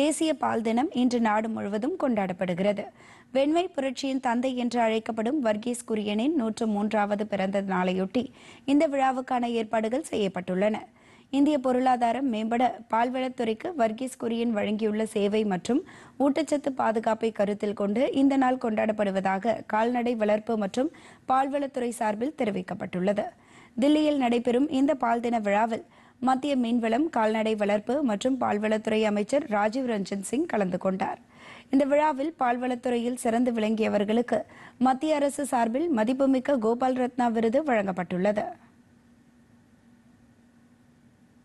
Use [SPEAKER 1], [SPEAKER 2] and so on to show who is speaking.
[SPEAKER 1] தேசிய பால் தினம் இன்று நாடு முழுவதும் கொண்டாடப்படுகிறது வெண்மை புரட்சியின் தந்தை என்று அழைக்கப்படும் வர்கீஸ் குரியனின் நூற்று மூன்றாவது பிறந்த நாளையொட்டி இந்த விழாவுக்கான ஏற்பாடுகள் செய்யப்பட்டுள்ளன இந்திய பொருளாதாரம் மேம்பட பால்வளத்துறைக்கு வர்கீஸ் குரியன் வழங்கியுள்ள சேவை மற்றும் ஊட்டச்சத்து பாதுகாப்பை கருத்தில் கொண்டு இந்த நாள் கொண்டாடப்படுவதாக கால்நடை வளர்ப்பு மற்றும் பால்வளத்துறை சார்பில் தெரிவிக்கப்பட்டுள்ளது தில்லியில் நடைபெறும் இந்த பால் தின விழாவில் மத்திய மீன்வளம் கால்நடை வளர்ப்பு மற்றும் பால்வளத்துறை அமைச்சர் ராஜீவ் ரஞ்சன் சிங் கலந்து கொண்டார் இந்த விழாவில் பால்வளத்துறையில் சிறந்து விளங்கியவர்களுக்கு மத்திய அரசு சார்பில் மதிப்புமிக்க கோபால் ரத்னா விருது வழங்கப்பட்டுள்ளது